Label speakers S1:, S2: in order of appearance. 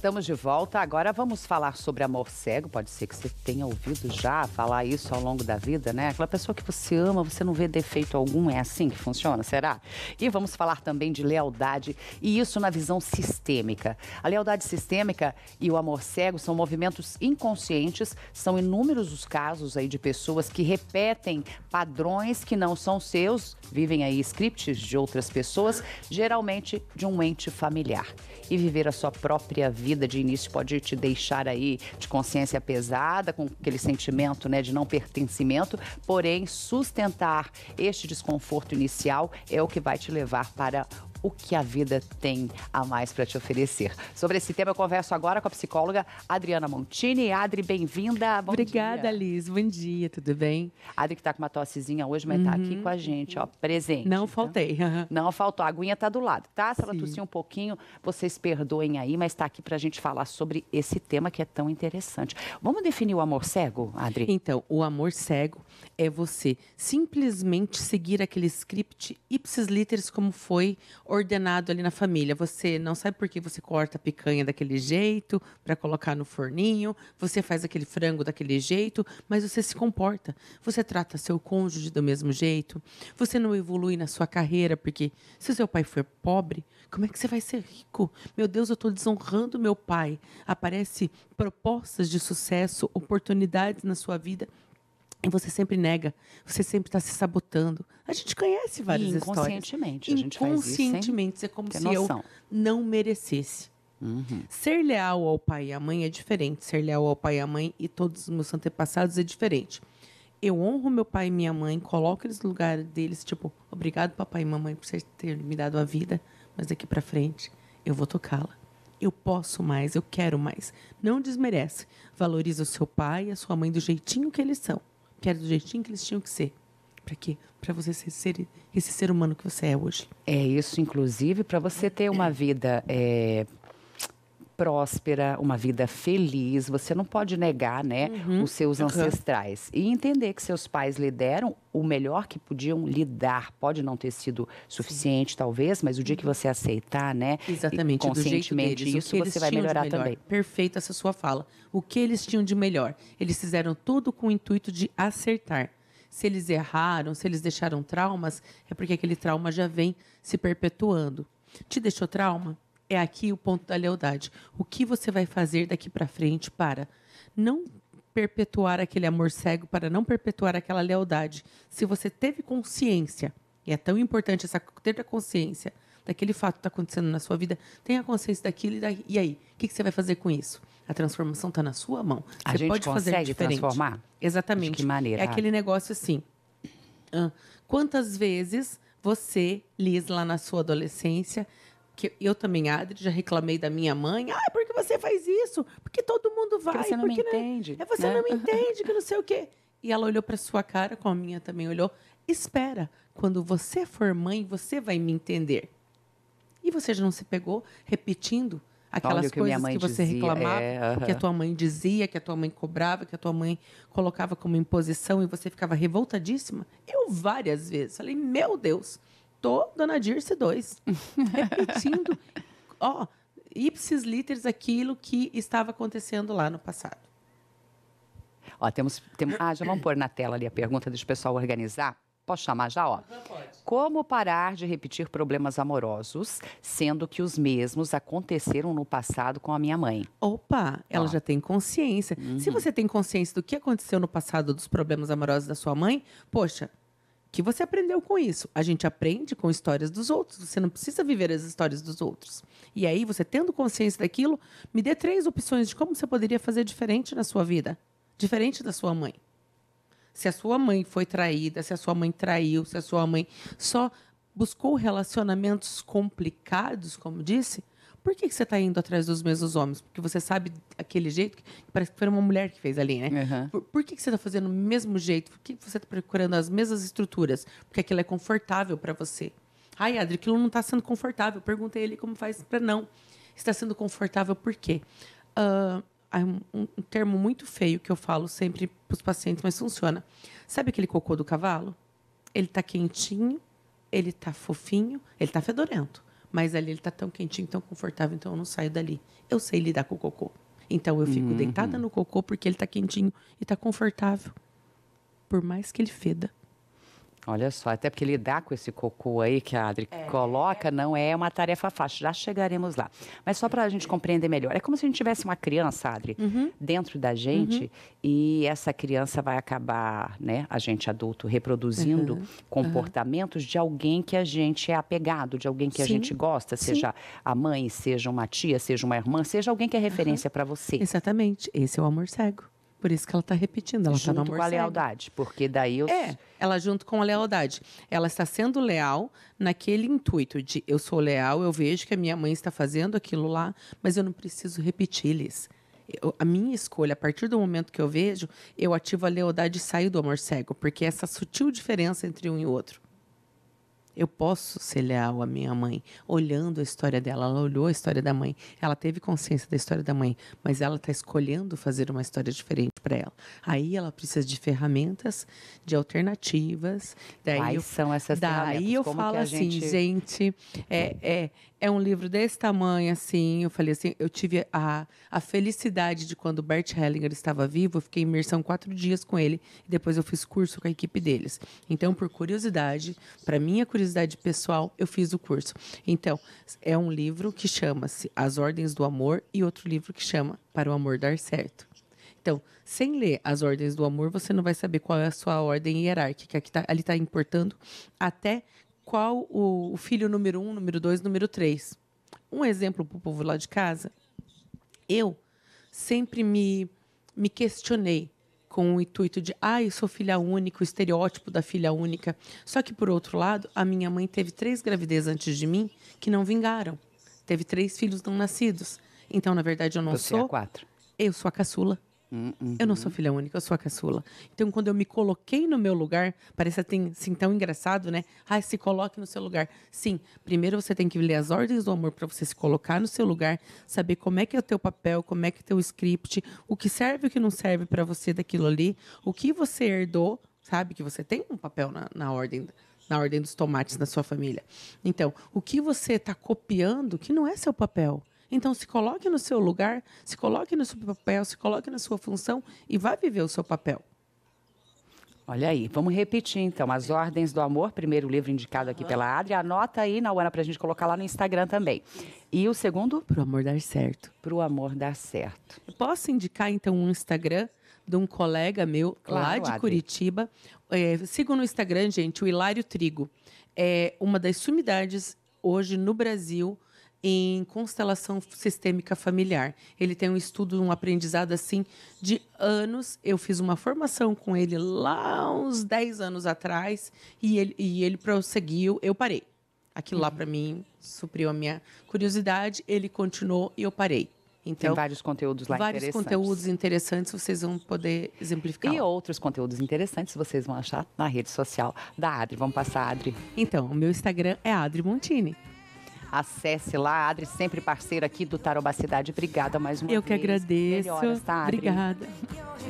S1: Estamos de volta. Agora vamos falar sobre amor cego. Pode ser que você tenha ouvido já falar isso ao longo da vida, né? Aquela pessoa que você ama, você não vê defeito algum. É assim que funciona, será? E vamos falar também de lealdade e isso na visão sistêmica. A lealdade sistêmica e o amor cego são movimentos inconscientes. São inúmeros os casos aí de pessoas que repetem padrões que não são seus, vivem aí scripts de outras pessoas, geralmente de um ente familiar, e viver a sua própria vida vida de início pode te deixar aí de consciência pesada, com aquele sentimento né, de não pertencimento, porém sustentar este desconforto inicial é o que vai te levar para o que a vida tem a mais para te oferecer. Sobre esse tema, eu converso agora com a psicóloga Adriana Montini. Adri, bem-vinda. Obrigada, dia. Liz. Bom dia, tudo bem? Adri, que está com uma tossezinha hoje, mas está aqui uhum. com a gente, ó, presente. Não né? faltei. Tá? Não faltou. A aguinha está do lado, tá? Se ela tossir um pouquinho, vocês perdoem aí, mas está aqui para a gente falar sobre esse tema que é tão interessante. Vamos definir o amor cego,
S2: Adri? Então, o amor cego é você simplesmente seguir aquele script ipsis literis como foi ordenado ali na família. Você não sabe por que você corta a picanha daquele jeito para colocar no forninho, você faz aquele frango daquele jeito, mas você se comporta. Você trata seu cônjuge do mesmo jeito, você não evolui na sua carreira, porque se seu pai for pobre, como é que você vai ser rico? Meu Deus, eu estou desonrando meu pai. Aparece propostas de sucesso, oportunidades na sua vida e você sempre nega, você sempre está se sabotando. A gente conhece várias inconscientemente, histórias. Inconscientemente, a gente Inconscientemente, faz isso é como se noção. eu não merecesse. Uhum. Ser leal ao pai e à mãe é diferente. Ser leal ao pai e à mãe e todos os meus antepassados é diferente. Eu honro meu pai e minha mãe, coloco eles no lugar deles, tipo, obrigado papai e mamãe por vocês terem me dado a vida, mas daqui para frente eu vou tocá-la. Eu posso mais, eu quero mais. Não desmerece. Valoriza o seu pai e a sua mãe do jeitinho que eles são que era do jeitinho que eles tinham que ser. Para quê? Para você ser, ser, esse ser humano que você é hoje. É isso, inclusive, para
S1: você ter uma vida é, próspera, uma vida feliz. Você não pode negar, né, uhum. os seus ancestrais. Uhum. E entender que seus pais lhe deram o melhor que podiam lhe dar. Pode não ter sido suficiente, Sim. talvez, mas o dia que uhum. você aceitar, né, Exatamente, conscientemente deles, isso, você vai melhorar melhor. também.
S2: Perfeita essa sua fala. O que eles tinham de melhor? Eles fizeram tudo com o intuito de acertar se eles erraram, se eles deixaram traumas, é porque aquele trauma já vem se perpetuando. Te deixou trauma? é aqui o ponto da lealdade. O que você vai fazer daqui para frente para não perpetuar aquele amor cego, para não perpetuar aquela lealdade? Se você teve consciência, e é tão importante essa ter a consciência daquele fato que está acontecendo na sua vida, tenha consciência daquilo e, daí, e aí, o que, que, você vai fazer com isso? A transformação está na sua mão. A você gente pode consegue fazer diferente. transformar? Exatamente. De que maneira? É aquele negócio assim. Quantas vezes você, Liz, lá na sua adolescência, que eu também, Adri, já reclamei da minha mãe. Ah, por que você faz isso? Porque todo mundo vai. Porque você não porque me é entende. É você né? não me entende, que não sei o quê. E ela olhou para sua cara, com a minha também olhou. Espera, quando você for mãe, você vai me entender. E você já não se pegou repetindo aquelas coisas que, que você dizia, reclamava, é, uh -huh. que a tua mãe dizia, que a tua mãe cobrava, que a tua mãe colocava como imposição e você ficava revoltadíssima? Eu várias vezes falei: "Meu Deus, tô dona Dirce 2. repetindo, ó, ipsis literis aquilo que estava acontecendo lá no passado.
S1: Ó, temos, temos, ah, já vamos pôr na tela ali a pergunta do pessoal organizar. Posso chamar já, ó? Como parar de repetir problemas amorosos, sendo que os mesmos aconteceram no
S2: passado com a minha mãe? Opa, ela ó. já tem consciência. Uhum. Se você tem consciência do que aconteceu no passado dos problemas amorosos da sua mãe, poxa, que você aprendeu com isso? A gente aprende com histórias dos outros. Você não precisa viver as histórias dos outros. E aí, você tendo consciência daquilo, me dê três opções de como você poderia fazer diferente na sua vida, diferente da sua mãe. Se a sua mãe foi traída, se a sua mãe traiu, se a sua mãe só buscou relacionamentos complicados, como disse, por que, que você está indo atrás dos mesmos homens? Porque você sabe aquele jeito, que parece que foi uma mulher que fez ali, né? Uhum. Por, por, que, que você está fazendo o mesmo jeito? Por que você está procurando as mesmas estruturas? Porque aquilo é confortável para você. Ai, Adri, aquilo não está sendo confortável. Perguntei ele como faz para não. Está sendo confortável por quê? Uh, um, um termo muito feio que eu falo sempre para os pacientes, mas funciona. Sabe aquele cocô do cavalo? Ele está quentinho, ele está fofinho, ele está fedorento mas ali ele está tão quentinho, tão confortável, então eu não saio dali. Eu sei lidar com o cocô. Então eu fico uhum. deitada no cocô porque ele está quentinho e está confortável. Por mais que ele feda,
S1: Olha só, até porque lidar com esse cocô aí que a Adri é. coloca não é uma tarefa fácil. Já chegaremos lá. Mas só para a gente compreender melhor, é como se a gente tivesse uma criança, Adri, uhum. dentro da gente uhum. e essa criança vai acabar, né, a gente adulto, reproduzindo uhum. uhum. comportamentos de alguém que a gente é apegado, de alguém que Sim. a gente gosta, seja Sim. a mãe, seja uma tia, seja uma
S2: irmã, seja alguém que é referência para você. Exatamente. Esse é o amor cego. Por isso que ela está repetindo, ela está no amor com a lealdade, porque daí eu... É, ela junto com a lealdade. Ela está sendo leal naquele intuito de eu sou leal, eu vejo que a minha mãe está fazendo aquilo lá, mas eu não preciso repeti-lhes. a minha escolha, a partir do momento que eu vejo, eu ativo a lealdade e saio do amor cego, porque é essa sutil diferença entre um e outro. Eu posso ser leal à minha mãe, olhando a história dela. Ela olhou a história da mãe, ela teve consciência da história da mãe, mas ela está escolhendo fazer uma história diferente para ela. Aí ela precisa de ferramentas, de alternativas. Daí Quais eu, são essas daí ferramentas? Daí eu Como falo assim, gente, é, é, é um livro desse tamanho, assim. Eu falei assim, eu tive a, a felicidade de quando o Bert Hellinger estava vivo, eu fiquei em imersão quatro dias com ele. E depois eu fiz curso com a equipe deles. Então, por curiosidade, para minha curiosidade pessoal, eu fiz o curso. Então, é um livro que chama-se As Ordens do Amor e outro livro que chama Para o Amor Dar Certo. Então, sem ler as ordens do amor, você não vai saber qual é a sua ordem hierárquica, que tá, ali está importando até qual o, o, filho número um, número dois, número três. Um exemplo para o povo lá de casa. Eu sempre me, me questionei com o intuito de, ah, eu sou filha única, o estereótipo da filha única. Só que, por outro lado, a minha mãe teve três gravidezes antes de mim que não vingaram. Teve três filhos não nascidos. Então, na verdade, eu não Você é sou. É quatro. Eu sou a caçula. Uhum. Eu não sou filha única, eu sou a caçula. Então, quando eu me coloquei no meu lugar, parece assim tão engraçado, né? Ah, se coloque no seu lugar. Sim, primeiro você tem que ler as ordens do amor para você se colocar no seu lugar, saber como é que é o teu papel, como é que é o teu script, o que serve e o que não serve para você daquilo ali, o que você herdou, sabe? Que você tem um papel na, na ordem na ordem dos tomates na sua família. Então, o que você está copiando que não é seu papel? Então, se coloque no seu lugar, se coloque no seu papel, se coloque na sua função e vá viver o seu papel.
S1: Olha aí, vamos repetir então. As Ordens do Amor, primeiro livro indicado aqui uhum. pela Adri. Anota aí, na Uana para a gente colocar lá no Instagram também. E o segundo? Pro
S2: Amor Dar Certo. Pro Amor Dar Certo. posso indicar então um Instagram de um colega meu claro, lá de Adri. Curitiba. É, sigam no Instagram, gente, o Hilário Trigo. É uma das sumidades hoje no Brasil em constelação sistêmica familiar. Ele tem um estudo, um aprendizado assim de anos. Eu fiz uma formação com ele lá uns 10 anos atrás e ele, e ele prosseguiu, eu parei. Aquilo uhum. lá para mim supriu a minha curiosidade, ele continuou e eu parei. Então, Tem vários conteúdos lá vários interessantes. Vários conteúdos interessantes, vocês vão poder exemplificar. E
S1: outros conteúdos interessantes vocês vão achar na rede social da Adri. Vamos passar, Adri. Então, o meu Instagram é Adri Montini. Acesse lá, Adri, sempre parceira aqui do Tarobacidade. Cidade. Obrigada mais uma Eu vez. Eu que agradeço. Melhoras, tá, Adri? Obrigada.